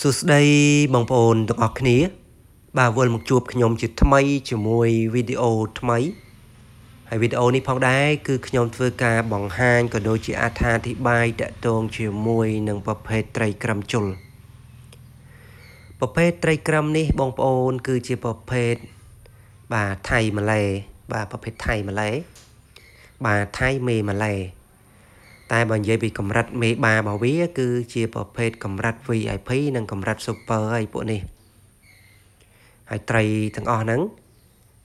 សួស្តីបងប្អូនទាំងអស់គ្នា បាទវិលមកជួបខ្ញុំជាថ្មី ជាមួយវីដេអូថ្មី ហើយវីដេអូនេះផងដែរគឺខ្ញុំធ្វើការបង្ហាញក៏ដូចជាអត្ថាធិប្បាយតកតងជាមួយនឹងប្រភេទត្រីក្រឹមជុលប្រភេទត្រីក្រឹមនេះ បងប្អូន គឺជាប្រភេទបាទថៃម៉ាឡេបាទប្រភេទថៃម៉ាឡេបាទថៃមេម៉ាឡេតែបើនិយាយពីកម្រិតមេបារបស់វាគឺជាប្រភេទកម្រិត VIP និងកម្រិត Super ហើយពួកនេះហើយត្រីទាំងអស់ហ្នឹង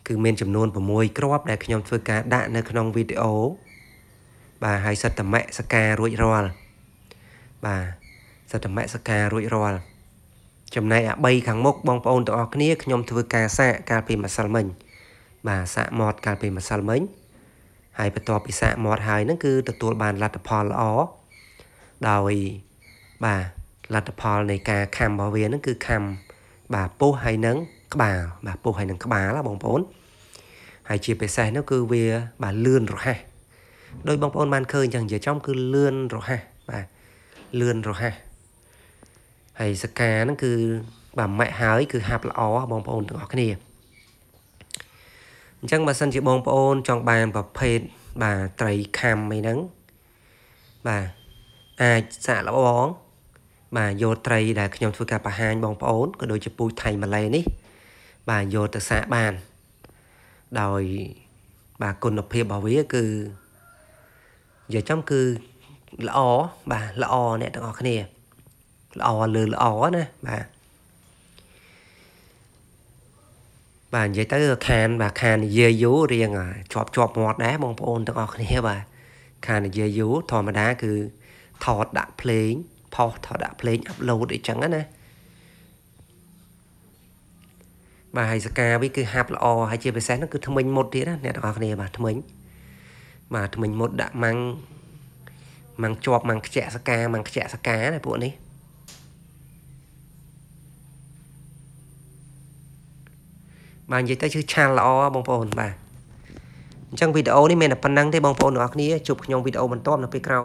គឺមានចំនួន6គ្រាប់ដែលខ្ញុំធ្វើការដាក់នៅក្នុងវីដេអូបាទហើយសត្តមៈសការរួចរាល់បាទសត្តមៈសការរួចរាល់ចំណែកអា3ខាងមុខបងប្អូនទាំងអស់គ្នាខ្ញុំធ្វើការសាកកាលពីម្សិលមិញ បាទសាកមាត់កាលពីម្សិលមិញហើយបន្ទាប់ពីសាកមាត់ហើយនឹងគឺទទួលបានលទ្ធផលល្អដោយបាទលទ្ធផលនៃការខំរបស់វានឹងគឺខំបាទពោះហើយនឹងក្បាលបាទពោះហើយនឹងក្បាលបងប្អូនហើយជាពិសេសនោះគឺវាបាទលឿនរហ័សដោយបងប្អូនបានឃើញចឹងនិយាយចំគឺលឿនរហ័សបាទលឿនរហ័សហើយសកាហ្នឹងគឺបាទម៉ាក់ហើយគឺហាប់ល្អបងប្អូនទាំងអស់គ្នាអញ្ចឹងបើសិនជាបងប្អូនចង់បានប្រភេទបាទត្រីខាំអីហ្នឹងបាទអាចសាកល្បងបាទយកត្រីដែលខ្ញុំធ្វើការបង្ហាញបងប្អូនក៏ដូចជាពូជថៃម៉ាឡេនេះ បាទយកទៅសាកបានដោយបាទគុណភាពរបស់វាគឺនិយាយចំគឺល្អបាទល្អអ្នកទាំងអស់គ្នាល្អលើល្អណាបាទបាទនិយាយទៅខានបាទខាននិយាយយូររៀងជាប់ជាប់មាត់ដែរបងប្អូនទាំងអស់គ្នាបាទខាននិយាយយូរធម្មតាគឺថតដាក់ភ្លេងផុសថតដាក់ភ្លេងអាប់ឡូតអីចឹងណាបាទហើយសកាវិញគឺហាប់ល្អហើយជាពិសេសនោះគឺថ្មិញមុតទៀតណាអ្នកទាំងអស់គ្នាបាទថ្មិញបាទថ្មិញមុតដាក់ម៉ាំងម៉ាំងជាប់ម៉ាំងខ្ជាក់សកាម៉ាំងខ្ជាក់សកាណាពួកនេះបាទនិយាយទៅគឺឆានល្អបងប្អូនបាទអញ្ចឹងវីដេអូនេះមានតែប៉ុណ្្នឹងទេបងប្អូនទាំងអស់គ្នាជួបខ្ញុំវីដេអូបន្តនៅពេលក្រោយ